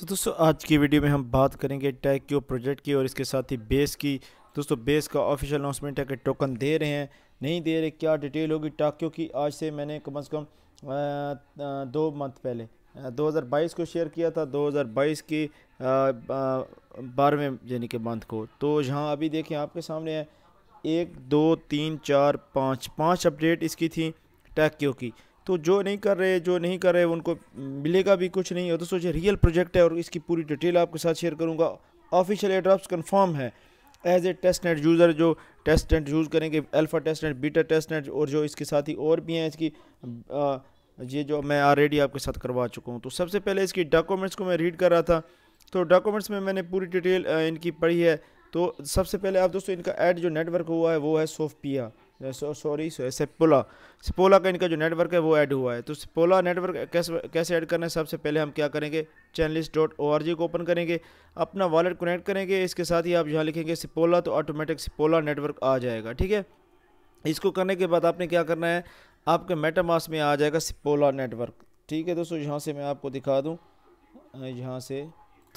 तो दोस्तों आज की वीडियो में हम बात करेंगे टैग क्यू प्रोजेक्ट की और इसके साथ ही बेस की दोस्तों बेस का ऑफिशियल अनाउंसमेंट है कि टोकन दे रहे हैं नहीं दे रहे क्या डिटेल होगी टाक्यो की आज से मैंने कम से कम दो मंथ पहले 2022 को शेयर किया था 2022 की बारहवें यानी कि मंथ को तो यहाँ अभी देखें आपके सामने है एक दो तीन चार पाँच पाँच अपडेट इसकी थी टैक्यो की तो जो नहीं कर रहे जो नहीं कर रहे उनको मिलेगा भी कुछ नहीं और दोस्तों ये रियल प्रोजेक्ट है और इसकी पूरी डिटेल आपके साथ शेयर करूँगा ऑफिशियल एड्रॉप कन्फर्म है as a test net user जो टेस्ट नेट यूज़ करेंगे alpha test net beta test net और जो इसके साथ ही और भी हैं इसकी आ, ये जो मैं ऑलरेडी आपके साथ करवा चुका हूँ तो सबसे पहले इसकी डॉक्यूमेंट्स को मैं रीड कर रहा था तो डॉक्यूमेंट्स में मैंने पूरी डिटेल इनकी पढ़ी है तो सबसे पहले आप दोस्तों इनका ऐड जो नेटवर्क हुआ है वो है सोफ पिया सॉरी सेपोला सेपोला का इनका जो नेटवर्क है वो ऐड हुआ है तो सेपोला नेटवर्क कैसे कैसे ऐड करना है सबसे पहले हम क्या करेंगे चैनलिस डॉट ओ आर जी को ओपन करेंगे अपना वॉलेट कनेक्ट करेंगे इसके साथ ही आप यहाँ लिखेंगे सिपोला तो ऑटोमेटिक सिपोला नेटवर्क आ जाएगा ठीक है इसको करने के बाद आपने क्या करना है आपके मेटामास में आ जाएगा सिपोला नेटवर्क ठीक है दोस्तों यहाँ से मैं आपको दिखा दूँ यहाँ से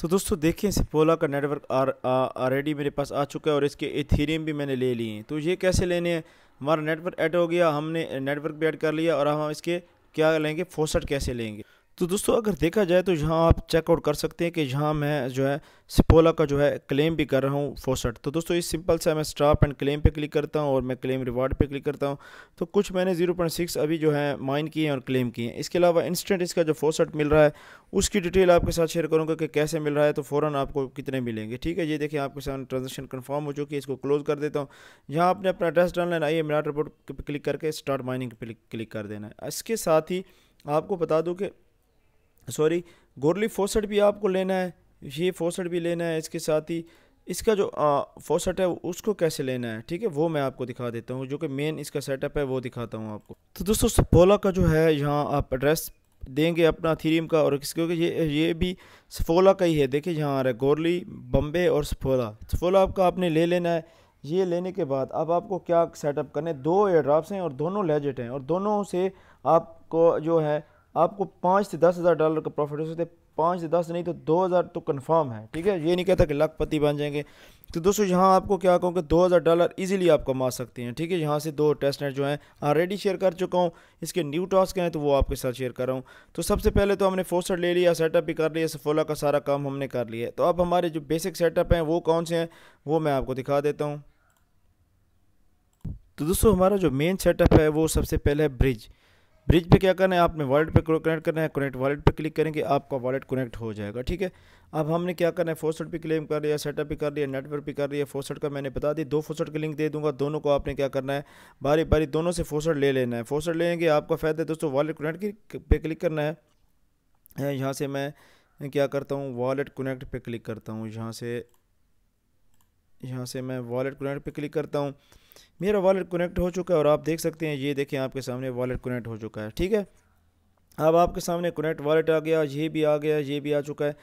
तो दोस्तों देखिए सिपोला का नेटवर्क ऑलरेडी मेरे पास आ चुका है और इसके एथीरियम भी मैंने ले लिए हैं तो ये कैसे लेने हैं हमारा नेटवर्क ऐड हो गया हमने नेटवर्क भी ऐड कर लिया और हम इसके क्या लेंगे फोसट कैसे लेंगे तो दोस्तों अगर देखा जाए तो यहाँ आप चेकआउट कर सकते हैं कि यहाँ मैं जो है सिपोला का जो है क्लेम भी कर रहा हूँ फोसट तो दोस्तों इस सिंपल सा मैं स्टॉप एंड क्लेम पे क्लिक करता हूँ और मैं क्लेम रिवार्ड पे क्लिक करता हूँ तो कुछ मैंने 0.6 अभी जो है माइन किए हैं और क्लेम किए हैं इसके अलावा इंस्टेंट इसका जो फोसट मिल रहा है उसकी डिटेल आपके साथ शेयर करूँगा कि कैसे मिल रहा है तो फ़ौर आपको कितने मिलेंगे ठीक है ये देखिए आपके सामने ट्रांजेक्शन कन्फर्म हो चुकी है इसको क्लोज कर देता हूँ यहाँ आपने अपना एड्रेस डाल लेना आइए एम रिपोर्ट क्लिक करके स्टार्ट माइनिंग क्लिक कर देना है इसके साथ ही आपको बता दूँ कि सॉरी गोरली फोसट भी आपको लेना है ये फोसट भी लेना है इसके साथ ही इसका जो फोसट है उसको कैसे लेना है ठीक है वो मैं आपको दिखा देता हूँ जो कि मेन इसका सेटअप है वो दिखाता हूँ आपको तो दोस्तों सपोला का जो है यहाँ आप एड्रेस देंगे अपना थीरीम का और क्योंकि ये ये भी सफोला का ही है देखिए यहाँ आ रहा है गोरली बम्बे और सफोला तो सफोला आपका आपने ले लेना है ये लेने के बाद अब आपको क्या सेटअप करने दो एयर ड्राफ्ट हैं और दोनों लेजेट हैं और दोनों से आपको जो है आपको पाँच से दस हज़ार डॉलर का प्रॉफिट हो सकता है पाँच से दस नहीं तो दो हज़ार तो कन्फर्म है ठीक है ये नहीं कहता कि लखपति बन जाएंगे तो दोस्तों यहाँ आपको क्या कहूँ कि दो हज़ार डॉलर ईजिली आप कमा सकते हैं ठीक है यहाँ से दो टेस्ट नेट जो हैं ऑलरेडी शेयर कर चुका हूँ इसके न्यू टॉस्क हैं तो वो आपके साथ शेयर कर रहा हूँ तो सबसे पहले तो हमने फोस्टर ले लिया सेटअप भी कर लिया सफोला का सारा काम हमने कर लिया तो अब हमारे जो बेसिक सेटअप हैं वो कौन से हैं वो मैं आपको दिखा देता हूँ तो दोस्तों हमारा जो मेन सेटअप है वो सबसे पहले है ब्रिज ब्रिज पे क्या करना है आपने वॉलेट पे कनेक्ट करना है कनेक्ट वॉलेट पे क्लिक करेंगे आपका वॉलेट कनेक्ट हो जाएगा ठीक है अब हमने क्या करना है फोसट भी क्लेम कर लिया सेटअप भी कर लिया नेटवर्क भी कर लिया फोसट का मैंने बता दी दो फोसट की लिंक दे दूंगा दोनों को आपने क्या करना है बारी बारी दोनों से फोसट ले लेना है फोसट लेंगे आपका फ़ायदा दोस्तों वॉलेट कनेक्ट पे क्लिक करना है यहाँ से मैं क्या करता हूँ वॉलेट कनेक्ट पे क्लिक करता हूँ यहाँ से यहाँ से मैं वॉलेट कनेक्ट पे क्लिक करता हूँ मेरा वॉलेट कनेक्ट हो चुका है और आप देख सकते हैं ये देखें आपके सामने वॉलेट कनेक्ट हो चुका है ठीक है अब आपके सामने कनेक्ट वॉलेट आ गया ये भी आ गया ये भी आ चुका है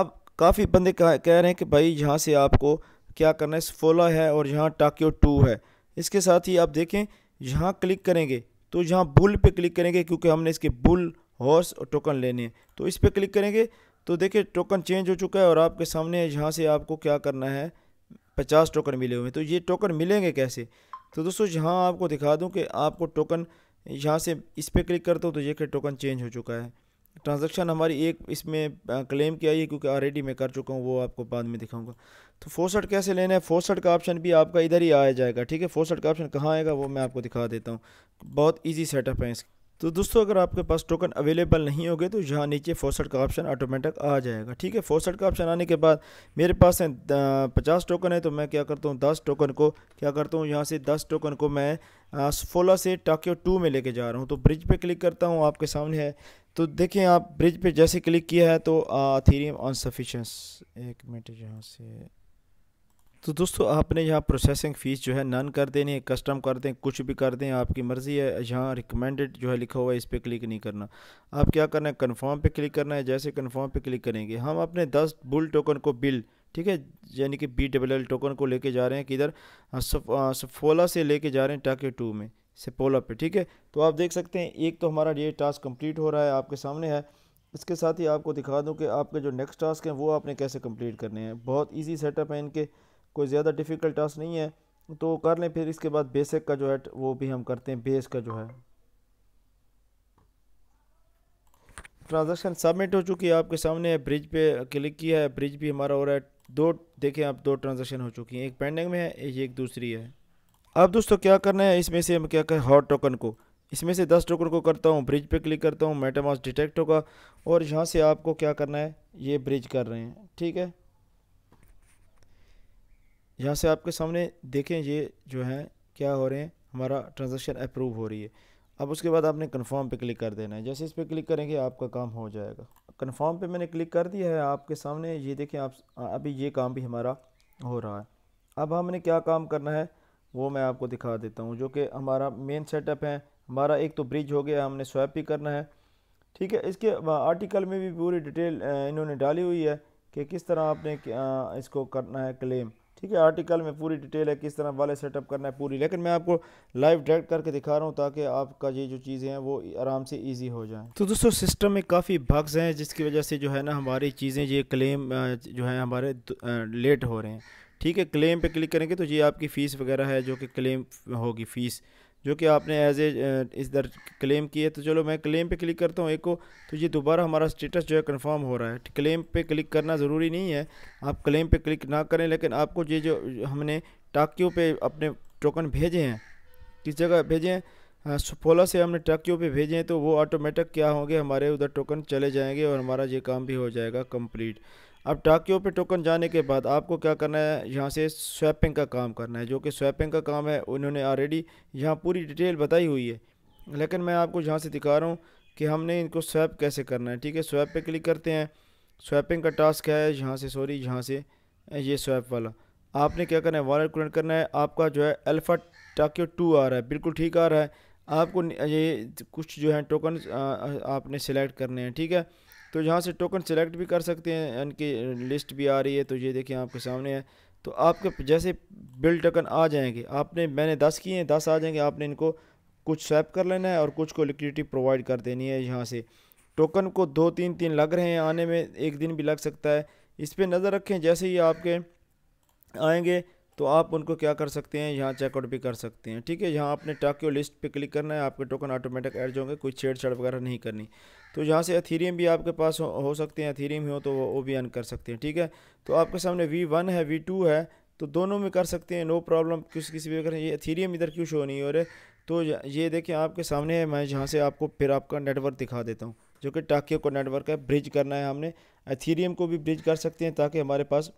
अब काफ़ी बंदे कह रहे हैं कि भाई यहाँ से आपको क्या करना है फोला है और यहाँ टाक्यो टू है इसके साथ ही आप देखें यहाँ क्लिक करेंगे तो यहाँ बुल पे क्लिक करेंगे क्योंकि हमने इसके बुल हॉर्स और टोकन लेने हैं तो इस पर क्लिक करेंगे तो देखिए टोकन चेंज हो चुका है और आपके सामने यहाँ से आपको क्या करना है पचास टोकन मिले हुए हैं तो ये टोकन मिलेंगे कैसे तो दोस्तों यहाँ आपको दिखा दूँ कि आपको टोकन यहाँ से इस पर क्लिक करता हूँ तो ये टोकन चेंज हो चुका है ट्रांजैक्शन हमारी एक इसमें क्लेम किया है क्योंकि ऑलरेडी मैं कर चुका हूँ वो आपको बाद में दिखाऊंगा तो फोसट कैसे लेना है फोसट का ऑप्शन भी आपका इधर ही आया जाएगा ठीक है फोसट का ऑप्शन कहाँ आएगा वो मैं आपको दिखा देता हूँ बहुत ईजी सेटअप है इसका तो दोस्तों अगर आपके पास टोकन अवेलेबल नहीं होगे तो यहाँ नीचे फोसट का ऑप्शन ऑटोमेटिक आ जाएगा ठीक है फोसट का ऑप्शन आने के बाद मेरे पास हैं पचास टोकन है तो मैं क्या करता हूँ दस टोकन को क्या करता हूँ यहाँ से दस टोकन को मैं फोला से टाक्यो टू में लेके जा रहा हूँ तो ब्रिज पे क्लिक करता हूँ आपके सामने है तो देखें आप ब्रिज पर जैसे क्लिक किया है तो थीरियम ऑन सफिशंस एक मिनट यहाँ से तो दोस्तों आपने यहाँ प्रोसेसिंग फ़ीस जो है नन कर देनी है कस्टम कर दें कुछ भी कर दें आपकी मर्ज़ी है यहाँ रिकमेंडेड जो है लिखा हुआ है इस पर क्लिक नहीं करना आप क्या करना है कन्फर्म पे क्लिक करना है जैसे कन्फर्म पे क्लिक करेंगे हम अपने दस बुल टोकन को बिल ठीक है यानी कि बी डबल एल टोकन को लेके जा रहे हैं किधर सफोला से लेके जा रहे हैं टाके टू में सपोला पे ठीक है तो आप देख सकते हैं एक तो हमारा ये टास्क कंप्लीट हो रहा है आपके सामने है इसके साथ ही आपको दिखा दूं कि आपके जो नेक्स्ट टास्क हैं वो आपने कैसे कंप्लीट करने हैं बहुत इजी सेटअप है इनके कोई ज़्यादा डिफ़िकल्ट टास्क नहीं है तो कर लें फिर इसके बाद बेसिक का जो है वो भी हम करते हैं बेस का जो है ट्रांजेक्शन सबमिट हो चुकी है आपके सामने है ब्रिज पे क्लिक किया है ब्रिज भी हमारा हो रहा है दो देखें आप दो ट्रांजेक्शन हो चुकी हैं एक पेंडिंग में है एक, एक दूसरी है अब दोस्तों क्या करना है इसमें से हम क्या करें हॉट टोकन को इसमें से दस टोकन को करता हूँ ब्रिज पे क्लिक करता हूँ मेटामास डिटेक्ट होगा और यहाँ से आपको क्या करना है ये ब्रिज कर रहे हैं ठीक है यहाँ से आपके सामने देखें ये जो है क्या हो रहे हैं हमारा ट्रांजेक्शन अप्रूव हो रही है अब उसके बाद आपने कन्फर्म पे क्लिक कर देना है जैसे इस पर क्लिक करेंगे आपका काम हो जाएगा कन्फर्म पे मैंने क्लिक कर दिया है आपके सामने ये देखें आप अभी ये काम भी हमारा हो रहा है अब हमने क्या काम करना है वो मैं आपको दिखा देता हूँ जो कि हमारा मेन सेटअप है हमारा एक तो ब्रिज हो गया हमने स्वैप भी करना है ठीक है इसके आर्टिकल में भी पूरी डिटेल इन्होंने डाली हुई है कि किस तरह आपने इसको करना है क्लेम ठीक है आर्टिकल में पूरी डिटेल है किस तरह वाले सेटअप करना है पूरी लेकिन मैं आपको लाइव डायरेक्ट करके दिखा रहा हूँ ताकि आपका ये जो चीज़ें हैं वो आराम से ईजी हो जाए तो दोस्तों सिस्टम में काफ़ी बग्स हैं जिसकी वजह से जो है ना हमारी चीज़ें ये क्लेम जो है हमारे लेट हो रहे हैं ठीक है क्लेम पे क्लिक करेंगे तो ये आपकी फ़ीस वगैरह है जो कि क्लेम होगी फ़ीस जो कि आपने एज ए इस दर क्लेम किए तो चलो मैं क्लेम पे क्लिक करता हूँ एक को तो ये दोबारा हमारा स्टेटस जो है कंफर्म हो रहा है क्लेम पे क्लिक करना ज़रूरी नहीं है आप क्लेम पे क्लिक ना करें लेकिन आपको ये जो हमने टाकियों पे अपने टोकन भेजे हैं किस जगह भेजे हैं सुपोला हाँ, से हमने टाकियों पे भेजे हैं तो वो ऑटोमेटिक क्या होंगे हमारे उधर टोकन चले जाएँगे और हमारा ये काम भी हो जाएगा कम्प्लीट अब टाकियो पे टोकन जाने के बाद आपको क्या करना है यहाँ से स्वैपिंग का काम करना है जो कि स्वैपिंग का काम है उन्होंने ऑलरेडी यहाँ पूरी डिटेल बताई हुई है लेकिन मैं आपको यहाँ से दिखा रहा हूँ कि हमने इनको स्वैप कैसे करना है ठीक है स्वैप पे क्लिक करते हैं स्वैपिंग का टास्क है यहाँ से सॉरी यहाँ से ये स्वैप वाला आपने क्या करना है वॉलेट कनेक्ट करना है आपका जो है अल्फ़ा टाकियो टू आ रहा है बिल्कुल ठीक आ रहा है आपको ये कुछ जो है टोकन आपने सेलेक्ट करने हैं ठीक है तो यहाँ से टोकन सेलेक्ट भी कर सकते हैं इनकी लिस्ट भी आ रही है तो ये देखिए आपके सामने है तो आपके जैसे बिल टोकन आ जाएंगे आपने मैंने दस किए हैं दस आ जाएंगे आपने इनको कुछ स्वैप कर लेना है और कुछ को लिक्विडिटी प्रोवाइड कर देनी है यहाँ से टोकन को दो तीन तीन लग रहे हैं आने में एक दिन भी लग सकता है इस पर नज़र रखें जैसे ही आपके आएंगे तो आप उनको क्या कर सकते हैं यहाँ चेकआउट भी कर सकते हैं ठीक है यहाँ आपने टाक्यो लिस्ट पे क्लिक करना है आपके टोकन ऑटोमेटिक ऐड होंगे कोई छेड़छाड़ वगैरह नहीं करनी तो यहाँ से एथीरियम भी आपके पास हो, हो सकते हैं एथीरियम हो तो वो भी अन कर सकते हैं ठीक है तो आपके सामने वी वन है वी टू है तो दोनों में कर सकते हैं नो प्रॉब्लम किसी किसी भी करें ये एथीरियम इधर क्यों शो नहीं हो रहे तो ये देखें आपके सामने है मैं जहाँ से आपको फिर आपका नेटवर्क दिखा देता हूँ जो कि टाक्यो का नेटवर्क है ब्रिज करना है हमने एथीरियम को भी ब्रिज कर सकते हैं ताकि हमारे पास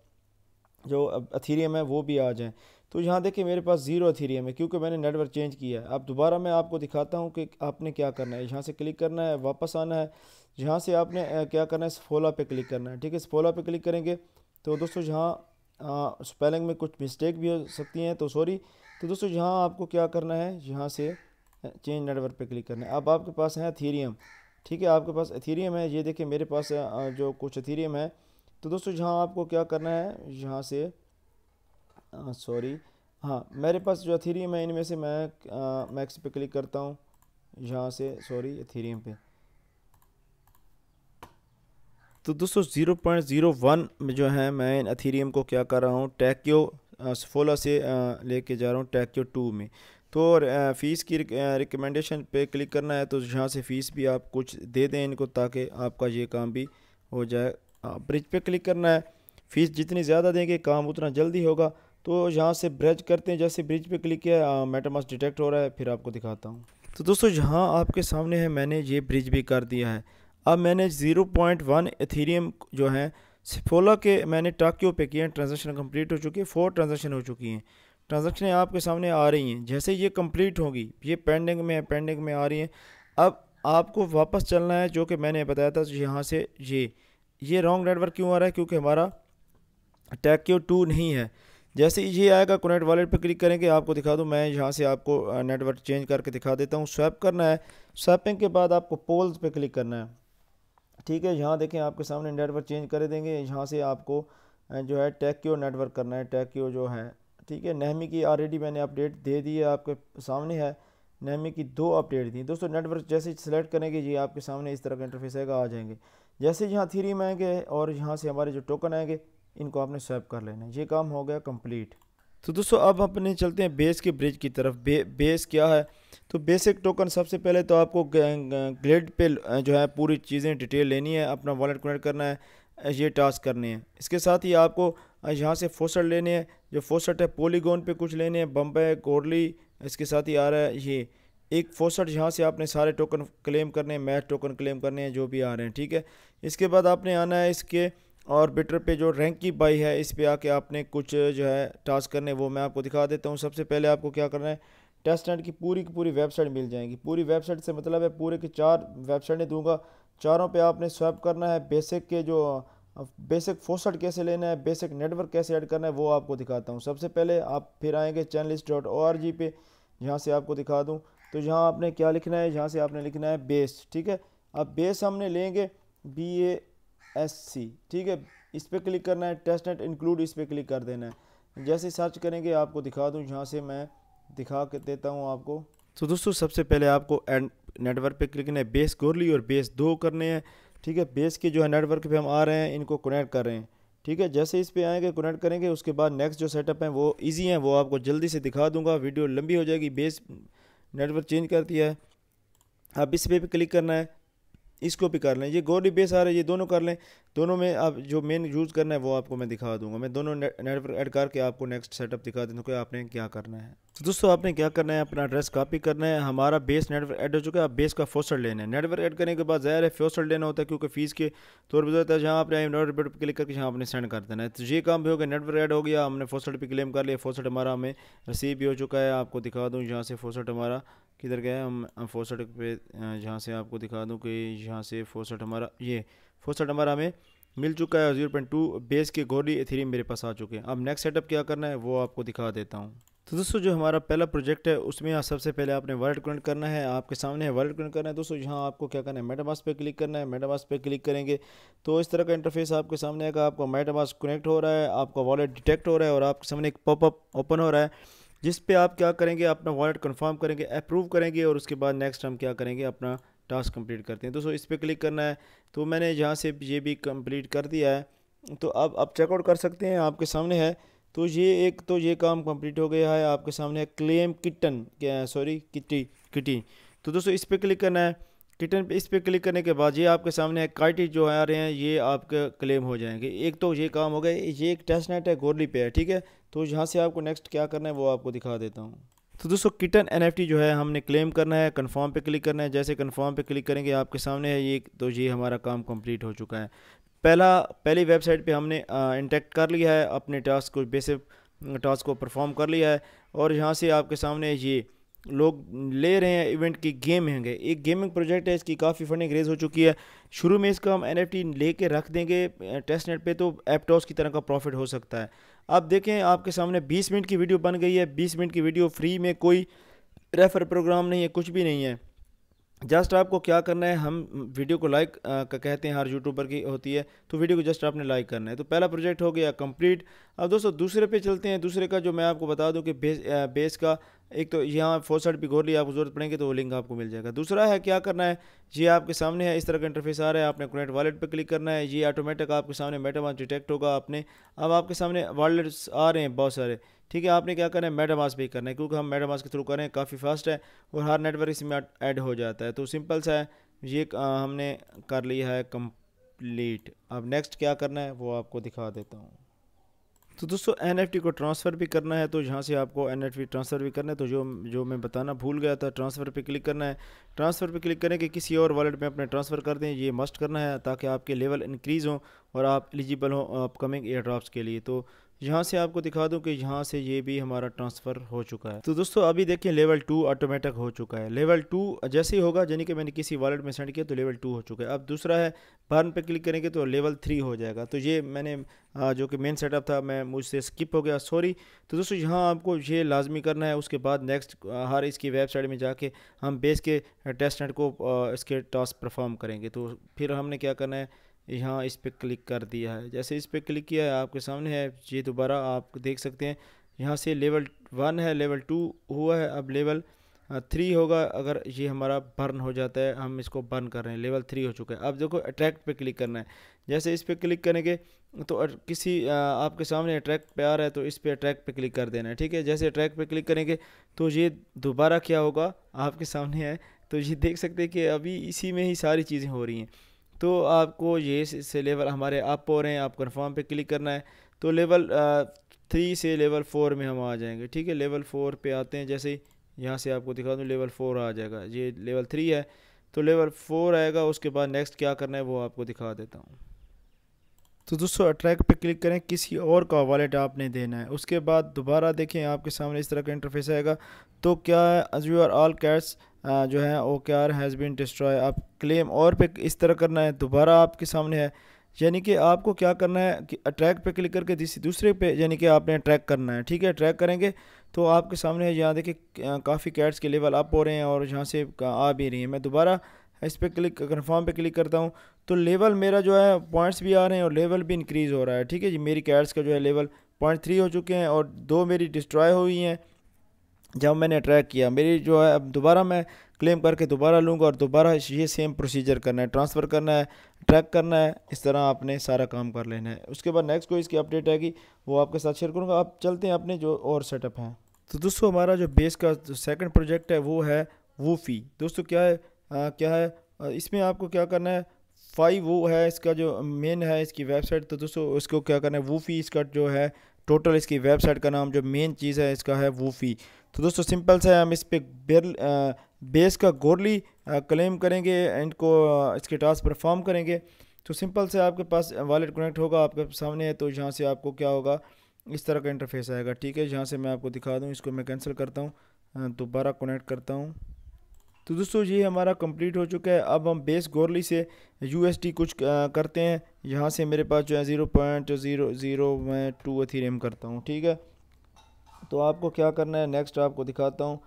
जो अथीरियम है वो भी आ जाएँ तो यहाँ देखिए मेरे पास ज़ीरो अथीरियम है क्योंकि मैंने नेटवर्क चेंज किया है अब दोबारा मैं आपको दिखाता हूँ कि आपने क्या करना है यहाँ से क्लिक करना है वापस आना है यहाँ से आपने क्या करना है सफोला पे क्लिक करना है ठीक है सफोला पे क्लिक करेंगे तो दोस्तों यहाँ स्पेलिंग में कुछ मिस्टेक भी हो सकती हैं तो सॉरी तो दोस्तों यहाँ आपको क्या करना है यहाँ से चेंज नेटवर्क पे क्लिक करना है अब आपके पास है अथीरियम ठीक है आपके पास अथीरियम है ये देखिए मेरे पास जो कुछ अथीरियम है तो दोस्तों जहाँ आपको क्या करना है यहाँ से सॉरी हाँ मेरे पास जो अथीरियम है इनमें से मैं मैक्स पे क्लिक करता हूँ यहाँ से सॉरी अथीरियम पे तो दोस्तों ज़ीरो पॉइंट ज़ीरो वन में जो है मैं इन अथीरियम को क्या कर रहा हूँ टैक्यो सफोला से लेके जा रहा हूँ टैक्यो टू में तो फ़ीस की रिकमेंडेशन पे क्लिक करना है तो यहाँ से फ़ीस भी आप कुछ दे दें इनको ताकि आपका ये काम भी हो जाए हाँ ब्रिज पे क्लिक करना है फ़ीस जितनी ज़्यादा देंगे काम उतना जल्दी होगा तो यहाँ से ब्रज करते हैं जैसे ब्रिज पे क्लिक किया मेटामास हाँ, डिटेक्ट हो रहा है फिर आपको दिखाता हूँ तो दोस्तों यहाँ आपके सामने है मैंने ये ब्रिज भी कर दिया है अब मैंने वन एथीरियम जो है सिफोला के मैंने टाक्यो पे किए हैं ट्रांजेक्शन कम्प्लीट हो चुकी है फोर ट्रांजेक्शन हो चुकी हैं ट्रांजेक्शनें आपके सामने आ रही हैं जैसे ये कम्प्लीट होगी ये पेंडिंग में है पेंडिंग में आ रही हैं अब आपको वापस चलना है जो कि मैंने बताया था यहाँ से ये ये रॉन्ग नेटवर्क क्यों आ रहा है क्योंकि हमारा टैक्यो टू नहीं है जैसे ये आएगा कोनेक्ट वॉलेट पर क्लिक करेंगे आपको दिखा दूँ मैं यहाँ से आपको नेटवर्क चेंज करके दिखा देता हूँ स्वैप करना है स्वैपिंग के बाद आपको पोल्स पे क्लिक करना है ठीक है यहाँ देखें आपके सामने नेटवर्क चेंज कर देंगे यहाँ से आपको जो है टैक्यो नेटवर्क करना है टैक्यो जो है ठीक है नहमी की ऑलरेडी मैंने अपडेट दे दी है आपके सामने है नहमी की दो अपडेट दी दोस्तों नेटवर्क जैसे सेलेक्ट करेंगे ये आपके सामने इस तरह का इंटरफेस आएगा आ जाएंगे जैसे यहाँ थ्री में आएंगे और यहाँ से हमारे जो टोकन आएंगे इनको आपने स्वैप कर लेना है ये काम हो गया कंप्लीट तो दोस्तों अब अपने चलते हैं बेस के ब्रिज की तरफ बे, बेस क्या है तो बेसिक टोकन सबसे पहले तो आपको ग्लेड पे जो है पूरी चीज़ें डिटेल लेनी है अपना वॉलेट कनेक्ट करना है ये टास्क करने हैं इसके साथ ही आपको यहाँ से फोसट लेने हैं जो फोसट है पोलीगोन पे कुछ लेने हैं बम्बे कोरली इसके साथ ही आ रहा है ये एक फोसट यहाँ से आपने सारे टोकन क्लेम करने हैं मैच टोकन क्लेम करने हैं जो भी आ रहे हैं ठीक है इसके बाद आपने आना है इसके और बिटर पे जो रैंक की बाई है इस पे आके आपने कुछ जो है टास्क करने वो मैं आपको दिखा देता हूँ सबसे पहले आपको क्या करना है टेस्ट नेट की पूरी की पूरी वेबसाइट मिल जाएगी पूरी वेबसाइट से मतलब है पूरे के चार वेबसाइटें दूंगा चारों पे आपने स्वैप करना है बेसिक के जो बेसिक फोसट कैसे लेना है बेसिक नेटवर्क कैसे ऐड करना है वो आपको दिखाता हूँ सबसे पहले आप फिर आएँगे चैनलिस्ट डॉट ओ आर जी पे यहाँ से आपको दिखा दूँ तो यहाँ आपने क्या लिखना है यहाँ से आपने लिखना है बेस ठीक है अब बेस हमने लेंगे बी ए एस सी ठीक है इस पर क्लिक करना है टेस्ट नेट इंक्लूड इस पर क्लिक कर देना है जैसे सर्च करेंगे आपको दिखा दूँ यहाँ से मैं दिखा के देता हूँ आपको तो दोस्तों सबसे पहले आपको एंड नेटवर्क पे क्लिक करना है बेस गोरली और बेस दो करने हैं ठीक है बेस के जो है नेटवर्क पे हम आ रहे हैं इनको कनेक्ट कर रहे हैं ठीक है जैसे इस पर आएंगे कनेक्ट करेंगे उसके बाद नेक्स्ट जो सेटअप है वो इजी है वो आपको जल्दी से दिखा दूंगा वीडियो लंबी हो जाएगी बेस नेटवर्क चेंज कर दिया है अब इस पे भी क्लिक करना है इसको भी कर लें ये गोली बेस आ रहा है ये दोनों कर लें दोनों में आप जो मेन यूज़ करना है वो आपको मैं दिखा दूंगा मैं दोनों नेटवर्क ऐड करके आपको नेक्स्ट सेटअप दिखा दूँ कि आपने क्या करना है तो दोस्तों आपने क्या करना है अपना एड्रेस कॉपी करना है हमारा बेस नेटवर्क ऐड हो चुका है आप बेस का फोस्टर लेना है नेटवर्क ऐड करने के बाद ज़ाहिर है फोस्टर लेना होता है क्योंकि फीस के तौर पर जो है जहाँ आपने नेटवर्क पर क्लिक करके जहाँ आपने सेंड कर देना है तो ये काम भी हो गया नेटवर्क ऐड हो गया हमने फोस्टर पर क्लेम कर लिया फोस्टर हमारा हमें रसीव भी हो चुका है आपको दिखा दूँ यहाँ से फोस्टर हमारा किधर गया हम हम फोसट पे जहाँ से आपको दिखा दूँ कि यहाँ से फोसट हमारा ये फोसट हमारा हमें मिल चुका है जीरो पॉइंट टू बेस के गोली एथेरियम मेरे पास आ चुके हैं अब नेक्स्ट सेटअप क्या करना है वो आपको दिखा देता हूँ तो दोस्तों जो हमारा पहला प्रोजेक्ट है उसमें यहाँ सबसे पहले आपने वर्ल्ड कनेक्ट करना है आपके सामने है वर्ल्ड कनेक्ट करना है दोस्तों यहाँ आपको क्या करना है मेटामास पे क्लिक करना है मेटामास पे क्लिक करेंगे तो इस तरह का इंटरफेस आपके सामने आएगा आपका मेटामास कनेक्ट हो रहा है आपका वॉलेट डिटेक्ट हो रहा है और आपके सामने एक पॉपअप ओपन हो रहा है जिस पे आप क्या करेंगे अपना वॉलेट कंफर्म करेंगे अप्रूव करेंगे और उसके बाद नेक्स्ट हम क्या करेंगे अपना टास्क कंप्लीट करते हैं दोस्तों इस पर क्लिक करना है तो मैंने यहाँ से ये भी कंप्लीट कर दिया है तो अब आप चेकआउट कर सकते हैं आपके सामने है तो ये एक तो ये काम कंप्लीट हो गया है आपके सामने है क्लेम किटन क्या सॉरी किटी किटी तो दोस्तों इस पर क्लिक करना है किटन पे इस पर क्लिक करने के बाद ये आपके सामने है काइटी जो आ रहे हैं ये आपके क्लेम हो जाएंगे एक तो ये काम हो गया ये एक टेस्ट नेट है गोरली पे है ठीक है तो यहाँ से आपको नेक्स्ट क्या करना है वो आपको दिखा देता हूँ तो दोस्तों किटन एन जो है हमने क्लेम करना है कन्फर्म पर क्लिक करना है जैसे कन्फर्म पर क्लिक करेंगे आपके सामने है ये तो ये हमारा काम कम्प्लीट हो चुका है पहला पहली वेबसाइट पे हमने इंटेक्ट कर लिया है अपने टास्क को बेसिक टास्क को परफॉर्म कर लिया है और यहाँ से आपके सामने ये लोग ले रहे हैं इवेंट की गेम हैंगे एक गेमिंग प्रोजेक्ट है इसकी काफ़ी फंडिंग रेज हो चुकी है शुरू में इसका हम एन एफ टी ले कर रख देंगे टेस्ट नेट पर तो एपटॉस की तरह का प्रॉफिट हो सकता है आप देखें आपके सामने 20 मिनट की वीडियो बन गई है 20 मिनट की वीडियो फ्री में कोई रेफर प्रोग्राम नहीं है कुछ भी नहीं है जस्ट आपको क्या करना है हम वीडियो को लाइक का कहते हैं हर यूट्यूबर की होती है तो वीडियो को जस्ट आपने लाइक करना है तो पहला प्रोजेक्ट हो गया कंप्लीट अब दोस्तों दूसरे पे चलते हैं दूसरे का जो मैं आपको बता दूं कि बेस बेस का एक तो यहाँ फोर साइड घोर लिया आपको जरूरत पड़ेगी तो वो लिंक आपको मिल जाएगा दूसरा है क्या करना है ये आपके सामने है इस तरह का इंटरफेस आ रहा है आपने कनेक्ट वॉलेट पर क्लिक करना है ये ऑटोमेटिक आपके सामने मेटामास डिटेक्ट होगा आपने अब आपके सामने वॉलेट्स आ रहे हैं बहुत सारे ठीक है आपने क्या करना है मेटामास पे करना है क्योंकि हम मेटामास के थ्रू करें काफ़ी फास्ट है और हर नेटवर्क इसमें ऐड हो जाता है तो सिंपल सा है ये हमने कर लिया है कम्प्लीट अब नेक्स्ट क्या करना है वो आपको दिखा देता हूँ तो दोस्तों एन को ट्रांसफ़र भी करना है तो यहाँ से आपको एन ट्रांसफ़र भी करना है तो जो जो मैं बताना भूल गया था ट्रांसफ़र पे क्लिक करना है ट्रांसफ़र पे क्लिक करें कि किसी और वॉलेट में अपने ट्रांसफ़र कर दें ये मस्ट करना है ताकि आपके लेवल इंक्रीज़ हों और आप एलिजिबल हों अपकमिंग एयर ड्राफ्ट के लिए तो यहाँ से आपको दिखा दूँ कि यहाँ से ये भी हमारा ट्रांसफ़र हो चुका है तो दोस्तों अभी देखिए लेवल टू ऑटोमेटिक हो चुका है लेवल टू जैसे ही होगा यानी कि मैंने किसी वॉलेट में सेंड किया तो लेवल टू हो चुका है अब दूसरा है बर्न पे क्लिक करेंगे तो लेवल थ्री हो जाएगा तो ये मैंने जो कि मेन सेटअप था मैं मुझसे स्किप हो गया सॉरी तो दोस्तों यहाँ आपको ये लाजमी करना है उसके बाद नेक्स्ट हर इसकी वेबसाइट में जाके हम बेस के टेस्ट नेट को इसके टास्क परफॉर्म करेंगे तो फिर हमने क्या करना है यहाँ इस पर क्लिक कर दिया है जैसे इस पर क्लिक किया है आपके सामने है ये दोबारा आप देख सकते हैं यहाँ से लेवल वन है लेवल टू हुआ है अब लेवल थ्री होगा अगर ये हमारा बर्न हो जाता है हम इसको बर्न कर रहे हैं लेवल थ्री हो चुका है अब देखो अट्रैक्ट पे क्लिक करना है जैसे इस पर क्लिक करेंगे तो किसी आपके सामने अट्रैक्ट पे आ रहा है तो इस पर अट्रैक्ट पे क्लिक कर देना है ठीक है जैसे अट्रैक्ट पे क्लिक करेंगे तो ये दोबारा क्या होगा आपके सामने है तो ये देख सकते हैं कि अभी इसी में ही सारी चीज़ें हो रही हैं तो आपको ये से लेवल हमारे अप हो रहे हैं आप कन्फर्म पे क्लिक करना है तो लेवल थ्री से लेवल फोर में हम आ जाएंगे ठीक है लेवल फोर पे आते हैं जैसे यहाँ से आपको दिखा दूँ लेवल फोर आ जाएगा ये लेवल थ्री है तो लेवल फोर आएगा उसके बाद नेक्स्ट क्या करना है वो आपको दिखा देता हूँ तो दोस्तों अट्रैक पे क्लिक करें किसी और का वॉलेट आपने देना है उसके बाद दोबारा देखें आपके सामने इस तरह का इंटरफेस आएगा तो क्या as you are all cats जो है O K R has been destroy आप क्लेम और पे इस तरह करना है दोबारा आपके सामने है यानी कि आपको क्या करना है कि अट्रैक पे क्लिक करके दूसरे पे यानी कि आपने ट्रैक करना है ठीक है ट्रैक करेंगे तो आपके सामने यहाँ देखिए काफ़ी कैट्स के लेवल अप हो रहे हैं और यहाँ से आ भी रही हैं मैं दोबारा इस पर क्लिक कन्फर्म पे क्लिक करता हूँ तो लेवल मेरा जो है पॉइंट्स भी आ रहे हैं और लेवल भी इंक्रीज़ हो रहा है ठीक है जी मेरी कैट्स का जो है लेवल पॉइंट थ्री हो चुके हैं और दो मेरी डिस्ट्रॉय हुई हैं जब मैंने ट्रैक किया मेरी जो है अब दोबारा मैं क्लेम करके दोबारा लूँगा और दोबारा ये सेम प्रोसीजर करना है ट्रांसफ़र करना है ट्रैक करना है इस तरह आपने सारा काम कर लेना है उसके बाद नेक्स्ट कोई इसकी अपडेट आएगी वो आपके साथ शेयर करूँगा आप चलते हैं अपने जो और सेटअप हैं तो दोस्तों हमारा जो बेस का सेकंड प्रोजेक्ट है वो है वूफी दोस्तों क्या है आ, क्या है इसमें आपको क्या करना है फाइव वो है इसका जो मेन है इसकी वेबसाइट तो दोस्तों इसको क्या करना है वो फी इसका जो है टोटल इसकी वेबसाइट का नाम जो मेन चीज़ है इसका है वो फी तो दोस्तों सिंपल सा है हम इस पर बेस का गोरली क्लेम करेंगे एंड को इसके टास्क परफॉर्म करेंगे तो सिंपल से आपके पास वॉलेट कनेक्ट होगा आपके सामने है तो यहाँ से आपको क्या होगा इस तरह का इंटरफेस आएगा ठीक है यहाँ से मैं आपको दिखा दूँ इसको मैं कैंसिल करता हूँ दोबारा कनेक्ट करता हूँ तो दोस्तों ये हमारा कंप्लीट हो चुका है अब हम बेस गोरली से यूएसडी कुछ करते हैं यहाँ से मेरे पास जो है ज़ीरो पॉइंट ज़ीरो ज़ीरो मैं टू रेम करता हूँ ठीक है तो आपको क्या करना है नेक्स्ट आपको दिखाता हूँ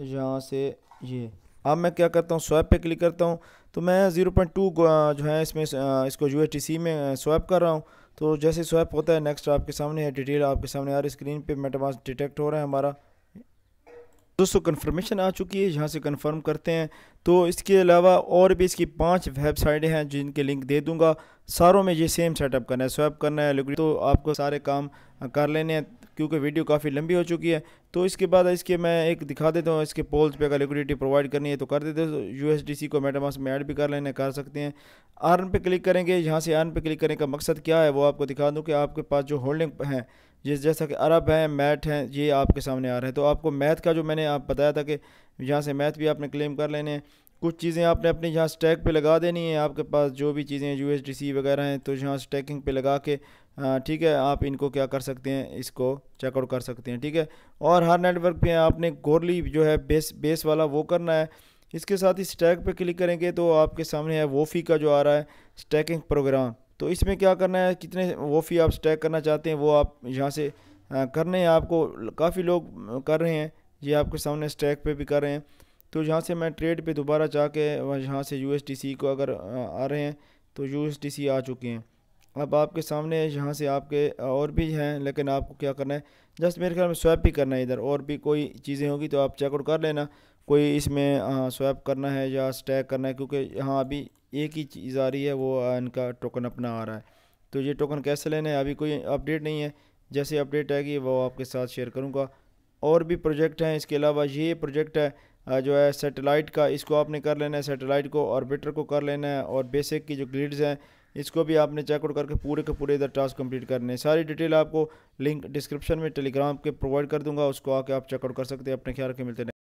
यहाँ से ये अब मैं क्या करता हूँ स्वैप पे क्लिक करता हूँ तो मैं ज़ीरो पॉइंट टू जो है इसमें इसको यू में स्वैप कर रहा हूँ तो जैसे स्वैप होता है नेक्स्ट आपके सामने है डिटेल आपके सामने आ रही स्क्रीन पर मेटामास डिटेक्ट हो रहा है हमारा दोस्तों कन्फर्मेशन आ चुकी है यहाँ से कंफर्म करते हैं तो इसके अलावा और भी इसकी पांच वेबसाइटें हैं जिनके लिंक दे दूंगा सारों में ये सेम सेटअप करना है स्वैप करना है लिक्विड तो आपको सारे काम कर लेने हैं क्योंकि वीडियो काफ़ी लंबी हो चुकी है तो इसके बाद इसके मैं एक दिखा देता हूँ इसके पोल्स पे अगर लिक्विडिटी प्रोवाइड करनी है तो कर देते हो तो सी को मेटामास में ऐड भी कर लेने कर सकते हैं आर्न पे क्लिक करेंगे यहाँ से आर्न पे क्लिक करने का मकसद क्या है वो आपको दिखा दूँ कि आपके पास जो होल्डिंग हैं जिस जैसा कि अरब हैं मैथ हैं ये आपके सामने आ रहे हैं तो आपको मैथ का जो मैंने आप बताया था कि यहाँ से मैथ भी आपने क्लेम कर लेने हैं कुछ चीज़ें आपने अपने यहाँ स्टैक पे लगा देनी है आपके पास जो भी चीज़ें यू एस वगैरह हैं तो यहाँ स्टैकिंग पे लगा के ठीक है आप इनको क्या कर सकते हैं इसको चेकआउट कर सकते हैं ठीक है और हर नेटवर्क पे आपने गोरली जो है बेस बेस वाला वो करना है इसके साथ ही स्टैक पे क्लिक करेंगे तो आपके सामने है वोफी का जो आ रहा है स्टैकिंग प्रोग्राम तो इसमें क्या करना है कितने वो फी आप स्टैक करना चाहते हैं वो आप यहाँ से करने हैं आपको काफ़ी लोग कर रहे हैं ये आपके सामने स्टैक पे भी कर रहे हैं तो यहाँ से मैं ट्रेड पे दोबारा जा के यहाँ से यू को अगर आ रहे हैं तो यू आ चुके हैं अब आपके सामने यहाँ से आपके और भी हैं लेकिन आपको क्या करना है जस्ट मेरे ख्याल में स्वैप भी करना है इधर और भी कोई चीज़ें होगी तो आप चेकआउट कर लेना कोई इसमें स्वैप करना है या स्टैक करना है क्योंकि यहाँ अभी एक ही चीज़ आ रही है वो इनका टोकन अपना आ रहा है तो ये टोकन कैसे लेना है अभी कोई अपडेट नहीं है जैसे अपडेट आएगी वो आपके साथ शेयर करूँगा और भी प्रोजेक्ट हैं इसके अलावा ये प्रोजेक्ट है जो है सैटेलाइट का इसको आपने कर लेना है सेटेलाइट को ऑर्बिटर को कर लेना है और बेसिक की जो ग्रिड्स हैं इसको भी आपने चेकआउट करके पूरे के पूरे इधर टास्क कंप्लीट करने सारी डिटेल आपको लिंक डिस्क्रिप्शन में टेलीग्राम के प्रोवाइड कर दूंगा उसको आके आप चेकआउट कर सकते हैं अपने ख्याल के मिलते हैं